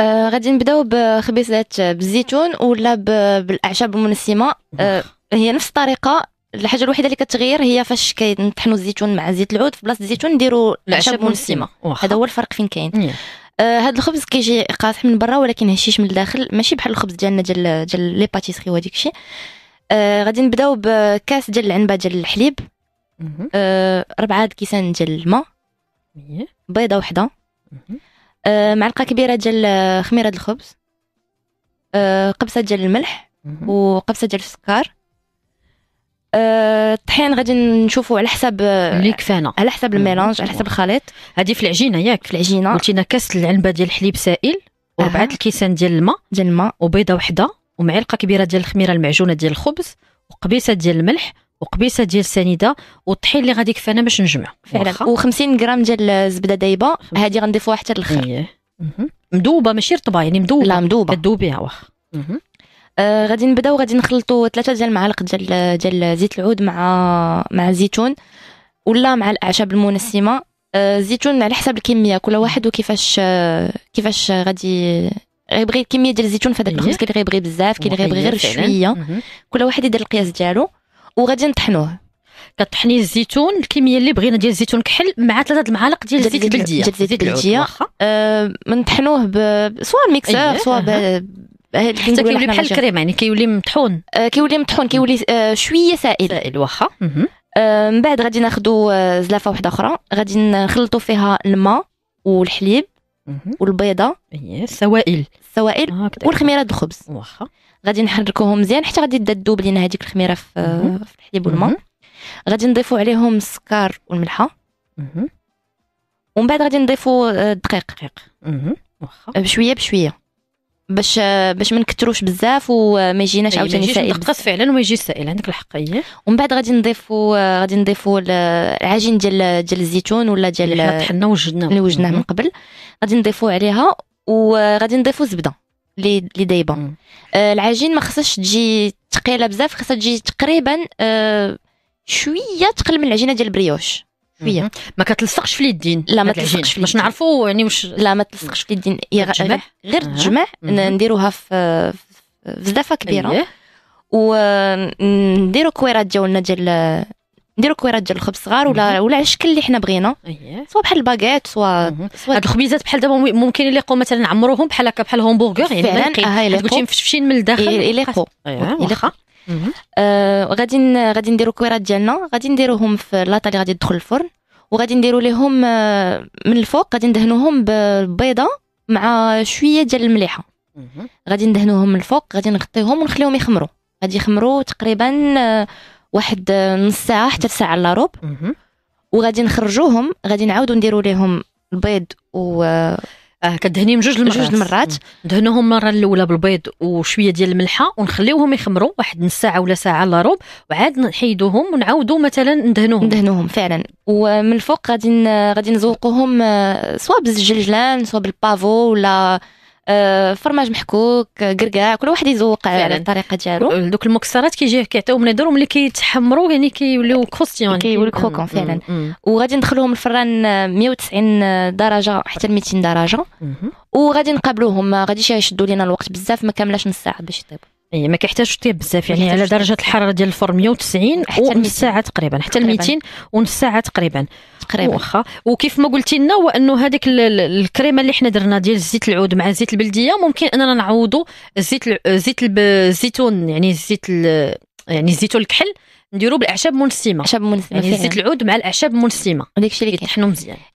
آه غادي نبداو بخبيزات بالزيتون ولا بالاعشاب المنسمه آه هي نفس الطريقه الحاجه الوحيده اللي كتغير هي فاش كنطحنوا الزيتون مع زيت العود في بلاصه الزيتون نديروا الاعشاب المنسمه هذا هو الفرق فين كاين آه الخبز كيجي قاصح من برا ولكن هشيش من الداخل ماشي بحال الخبز ديالنا ديال ديال لي باتيسري وديك الشيء آه غادي نبداو بكاس ديال العنبه ديال الحليب آه ربعه كيسان ديال الماء بيضه وحده آه معلقه كبيره ديال خميره الخبز آه ديال الملح وقبسة ديال السكر الطحين أه، غادي نشوفوا على حسب اللي كفانا على حسب الميلانج على حسب الخليط هادي في العجينه ياك في العجينه قلتينا كاس العنبه ديال الحليب سائل وربعه الكيسان ديال الماء ديال الماء وبيضه وحده ومعلقه كبيره ديال الخميره المعجونه ديال الخبز وقبيسه ديال الملح وقبيصه ديال السنيده والطحين اللي غادي يكفانا باش نجمع فعلا و50 غرام ديال الزبده دايبه هذه غنضيفوها حتى الاخر إيه. مذوبه ماشي رطبه يعني مذوبه لا مذوبه كدوبيها واخا آه غادي نبداو غادي نخلطوا ثلاثه ديال المعالق ديال ديال زيت العود مع مع الزيتون ولا مع الاعشاب المنسمه آه الزيتون على حسب الكميه كل واحد وكيفاش آه كيفاش غادي غيبغي الكميه ديال الزيتون في هذاك إيه. الخبز كاين اللي غيبغي بزاف كاين اللي غيبغي غير شويه كل واحد يدير القياس ديالو وغادي نطحنوه كطحني الزيتون الكميه اللي بغينا ديال الزيتون كحل مع ثلاثه المعالق ديال الزيت البلديه ديال الزيت البلديه آه، منطحنوه سواء ميكسر أيوة. سواء حتى كيولي بحال الكريم يعني كيولي مطحون آه كيولي مطحون كيولي آه شويه سائل سائل واخا آه، من بعد غادي ناخذوا آه، زلافه واحده اخرى غادي نخلطوا فيها الماء والحليب والبيضه السوائل السوائل آه والخميره الخبز واخا غادي نحركوهم مزيان حتى غادي تدوب تذوب لينا هذيك الخميره في, في الحليب والماء غادي نضيفوا عليهم السكر والملحه ومن بعد غادي نضيفوا الدقيق آه، دقيق واخا آه، بشويه بشويه باش آه، باش ما نكثروش بزاف وما يجيناش عاوتاني سائل نقص فعلا وما سائل عندك الحق هي ومن بعد غادي نضيفوا غادي نضيفوا العجين ديال ديال الزيتون ولا ديال اللي طحنا وجدناه وجدناه من قبل غادي نضيفو عليها وغادي نضيفو زبده اللي لي دايبه آه العجين ما خصهاش تجي ثقيله بزاف خصها تجي تقريبا آه شويه تقل من العجينه ديال البريوش شويه ما كتلصقش في اليدين لا ما تلصقش باش نعرفوا يعني واش لا ما تلصقش في اليدين غير غير تجمع نديروها في في زلافه كبيره أيه. ونديرو آه، كويرات ديالنا ديال نديرو كويرات ديال الخبز صغار ولا ولا على الشكل اللي حنا بغينا أيه. سوا بحال الباكيت سوا هاد الخبيزات بحال دابا ممكن يليقوا مثلا عمروهم بحال هكا بحال هومبورغر يعني فعلا آه، قلتي مفشفشين من الداخل يليقوا إيه، يليقوا أيوة، آه، غادي غادي نديرو كويرات ديالنا غادي نديروهم في لاطا اللي غادي تدخل الفرن وغادي نديرو ليهم آه، من الفوق غادي ندهنوهم بالبيضه مع شويه ديال المليحه غادي ندهنوهم من الفوق غادي نغطيهم ونخليهم يخمروا غادي يخمروا تقريبا واحد نص ساعه حتى ساعه الا ربع وغادي نخرجوهم غادي نعاودو نديرو ليهم البيض و اه كدهنيهم جوج المرات جوج المرات دهنوهم المره الاولى بالبيض وشويه ديال الملحه ونخليوهم يخمروا واحد نص ساعه ولا ساعه الا ربع وعاد نحيدوهم ونعاودو مثلا ندهنوهم ندهنوهم فعلا ومن الفوق غادي غادي نزوقوهم سواء آه، بالزجلجلان سواء بالبافو ولا آه، فرماج محكوك قرقع كل واحد يذوق على الطريقه ديالو دوك المكسرات كيجيه كيعطيوهم لدار ملي كيتحمروا يعني كيوليو آه، كروستيون يعني كيوليو كروكون فعلا وغادي ندخلوهم الفران 190 درجه حتى 200 درجه وغادي نقابلوهم ما غاديش يشدوا لينا الوقت بزاف ما كاملاش نص ساعه باش يطيبوا اي ما كيحتاجش طيب بزاف يعني على درجه الحراره ديال الفرن 190 حتى نص ساعه تقريبا حتى ل 200 ونص ساعه تقريبا تقريبا واخا وكيف ما قلتي لنا هو انه هذيك الكريمه اللي حنا درنا ديال زيت العود مع زيت البلديه ممكن اننا نعوضوا زيت زيت الزيتون يعني زيت يعني الزيتون الكحل نديرو بالاعشاب منسمه اعشاب منسمه يعني زيت العود مع الاعشاب منسمه داكشي اللي كيطحنوا مزيان